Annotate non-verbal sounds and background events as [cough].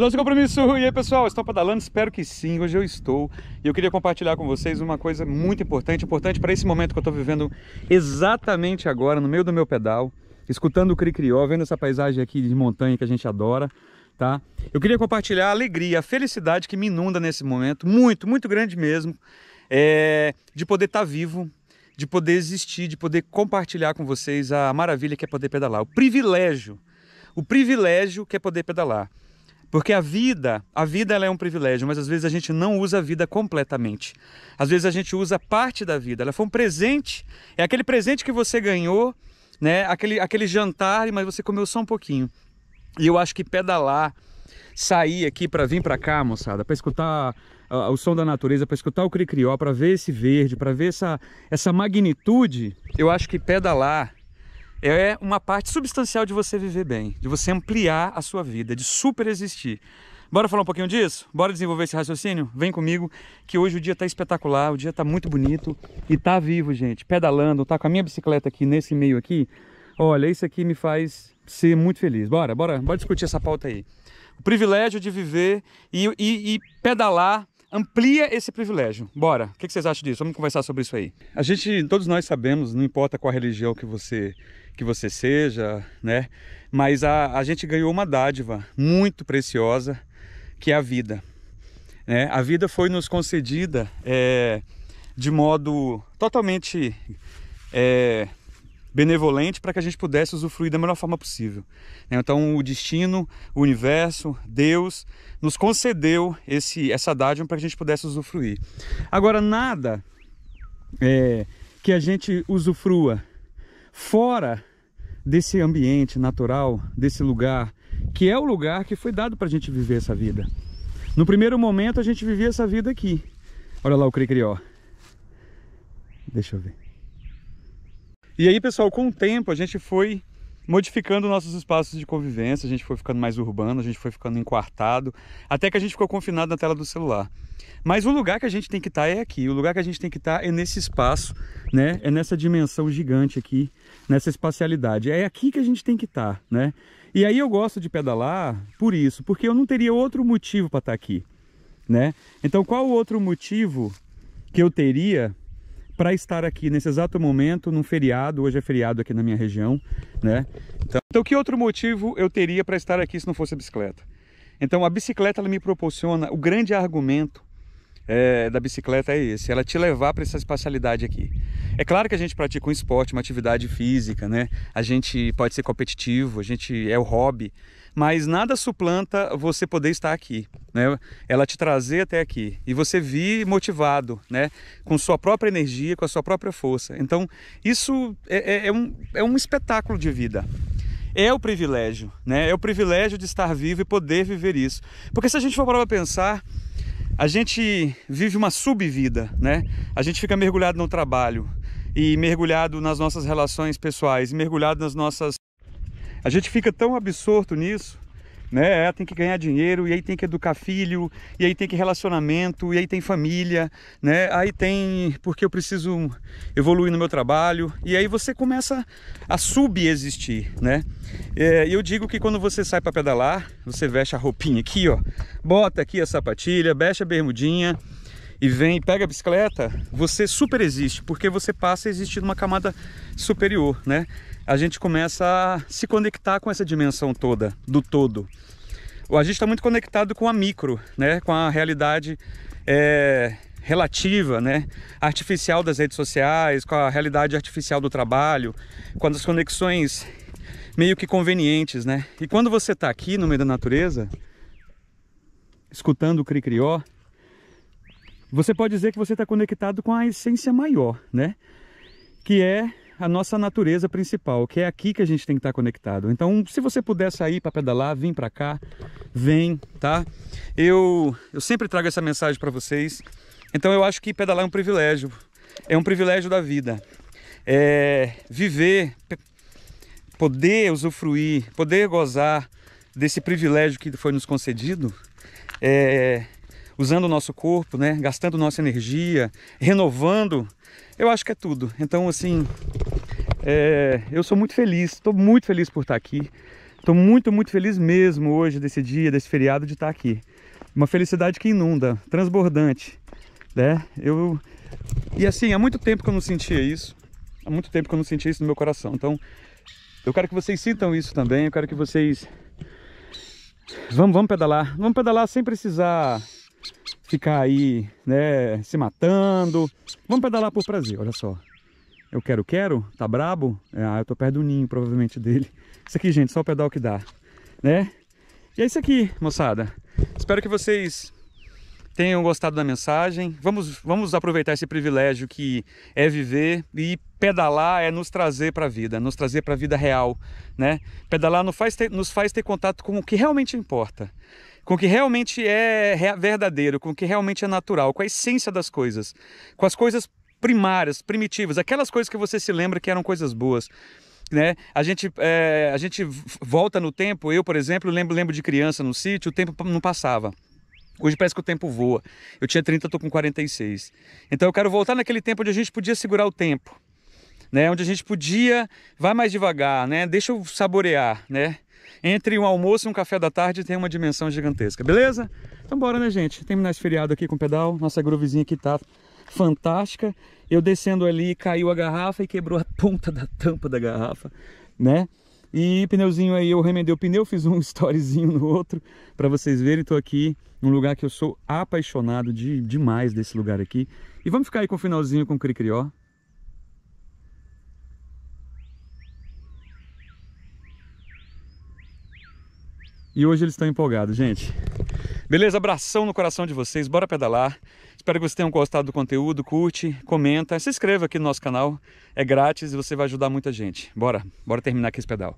nosso compromisso. E aí, pessoal, estão pedalando? Espero que sim. Hoje eu estou e eu queria compartilhar com vocês uma coisa muito importante, importante para esse momento que eu estou vivendo exatamente agora, no meio do meu pedal, escutando o Cricrió, vendo essa paisagem aqui de montanha que a gente adora, tá? Eu queria compartilhar a alegria, a felicidade que me inunda nesse momento, muito, muito grande mesmo, é... de poder estar tá vivo, de poder existir, de poder compartilhar com vocês a maravilha que é poder pedalar, o privilégio, o privilégio que é poder pedalar. Porque a vida, a vida ela é um privilégio, mas às vezes a gente não usa a vida completamente. Às vezes a gente usa parte da vida. Ela foi um presente, é aquele presente que você ganhou, né? Aquele, aquele jantar, mas você comeu só um pouquinho. E eu acho que pedalar, sair aqui para vir para cá, moçada, para escutar ah, o som da natureza, para escutar o cricrió, para ver esse verde, para ver essa, essa magnitude, eu acho que pedalar é uma parte substancial de você viver bem, de você ampliar a sua vida, de super existir. Bora falar um pouquinho disso? Bora desenvolver esse raciocínio? Vem comigo, que hoje o dia está espetacular, o dia está muito bonito e está vivo, gente. Pedalando, tá com a minha bicicleta aqui nesse meio aqui. Olha, isso aqui me faz ser muito feliz. Bora, bora, bora discutir essa pauta aí. O privilégio de viver e, e, e pedalar amplia esse privilégio. Bora, o que, que vocês acham disso? Vamos conversar sobre isso aí. A gente, todos nós sabemos, não importa qual religião que você que você seja, né? Mas a, a gente ganhou uma dádiva muito preciosa, que é a vida. Né? A vida foi nos concedida é, de modo totalmente é, benevolente para que a gente pudesse usufruir da melhor forma possível. Né? Então, o destino, o universo, Deus nos concedeu esse, essa dádiva para que a gente pudesse usufruir. Agora, nada é, que a gente usufrua fora desse ambiente natural, desse lugar, que é o lugar que foi dado para a gente viver essa vida. No primeiro momento a gente vivia essa vida aqui. Olha lá o Cricri, ó. Deixa eu ver. E aí, pessoal, com o tempo a gente foi modificando nossos espaços de convivência, a gente foi ficando mais urbano, a gente foi ficando enquartado, até que a gente ficou confinado na tela do celular. Mas o lugar que a gente tem que estar tá é aqui, o lugar que a gente tem que estar tá é nesse espaço, né? É nessa dimensão gigante aqui, nessa espacialidade. É aqui que a gente tem que estar, tá, né? E aí eu gosto de pedalar por isso, porque eu não teria outro motivo para estar tá aqui, né? Então qual o outro motivo que eu teria para estar aqui nesse exato momento, num feriado, hoje é feriado aqui na minha região, né? Então, então que outro motivo eu teria para estar aqui se não fosse a bicicleta? Então a bicicleta ela me proporciona o grande argumento é, da bicicleta é esse, ela te levar para essa espacialidade aqui. É claro que a gente pratica um esporte, uma atividade física, né? A gente pode ser competitivo, a gente é o hobby, mas nada suplanta você poder estar aqui, né? Ela te trazer até aqui e você vir motivado, né? Com sua própria energia, com a sua própria força. Então, isso é, é, é um, é um espetáculo de vida é o privilégio, né? É o privilégio de estar vivo e poder viver isso. Porque se a gente for parar para pensar, a gente vive uma subvida, né? A gente fica mergulhado no trabalho e mergulhado nas nossas relações pessoais, mergulhado nas nossas. A gente fica tão absorto nisso né? Tem que ganhar dinheiro e aí tem que educar filho, e aí tem que relacionamento, e aí tem família, né? Aí tem porque eu preciso evoluir no meu trabalho, e aí você começa a subexistir, né? É, eu digo que quando você sai para pedalar, você veste a roupinha aqui, ó, bota aqui a sapatilha, veste a bermudinha, e vem e pega a bicicleta, você super existe, porque você passa a existir numa camada superior, né? A gente começa a se conectar com essa dimensão toda, do todo. A gente está muito conectado com a micro, né? Com a realidade é, relativa, né? Artificial das redes sociais, com a realidade artificial do trabalho, com as conexões meio que convenientes, né? E quando você está aqui no meio da natureza, escutando o cri-crió, você pode dizer que você está conectado com a essência maior, né? Que é a nossa natureza principal, que é aqui que a gente tem que estar conectado. Então, se você puder sair para pedalar, vem para cá, vem, tá? Eu, eu sempre trago essa mensagem para vocês. Então, eu acho que pedalar é um privilégio, é um privilégio da vida. É viver, poder usufruir, poder gozar desse privilégio que foi nos concedido, é, usando o nosso corpo, né? Gastando nossa energia, renovando. Eu acho que é tudo. Então, assim, é, eu sou muito feliz, estou muito feliz por estar aqui. Estou muito, muito feliz mesmo hoje, desse dia, desse feriado, de estar aqui. Uma felicidade que inunda, transbordante, né? Eu... E assim, há muito tempo que eu não sentia isso. Há muito tempo que eu não sentia isso no meu coração. Então, eu quero que vocês sintam isso também. Eu quero que vocês... Vamos, vamos pedalar. Vamos pedalar sem precisar ficar aí, né, se matando. Vamos pedalar por prazer, olha só. Eu quero, quero, tá brabo? É, ah, eu tô perto do ninho, provavelmente, dele. Isso aqui, gente, só o pedal que dá, né? E é isso aqui, moçada. Espero que vocês tenham gostado da mensagem. Vamos, vamos aproveitar esse privilégio que é viver e pedalar é nos trazer para a vida, nos trazer para a vida real, né? Pedalar nos faz, ter, nos faz ter contato com o que realmente importa com o que realmente é verdadeiro, com o que realmente é natural, com a essência das coisas, com as coisas primárias, primitivas, aquelas coisas que você se lembra que eram coisas boas. Né? A, gente, é, a gente volta no tempo, eu, por exemplo, lembro, lembro de criança no sítio, o tempo não passava. Hoje parece que o tempo voa. Eu tinha 30, estou com 46. Então eu quero voltar naquele tempo onde a gente podia segurar o tempo né? Onde a gente podia, vai mais devagar, né? Deixa eu saborear, né? Entre um almoço e um café da tarde tem uma dimensão gigantesca, beleza? Então bora, né, gente? Terminar esse feriado aqui com o pedal. Nossa groovezinha aqui tá fantástica. Eu descendo ali, caiu a garrafa e quebrou a [laughs] ponta da tampa da garrafa, né? E pneuzinho aí, eu remendei o pneu, fiz um [laughs] storyzinho no outro para vocês verem. Tô aqui num lugar que eu sou apaixonado de, demais desse lugar aqui. E vamos ficar aí com o finalzinho com o Cricrió. E hoje eles estão empolgados, gente. Beleza? Abração no coração de vocês, bora pedalar. Espero que vocês tenham gostado do conteúdo, curte, comenta, se inscreva aqui no nosso canal, é grátis e você vai ajudar muita gente. Bora, bora terminar aqui esse pedal.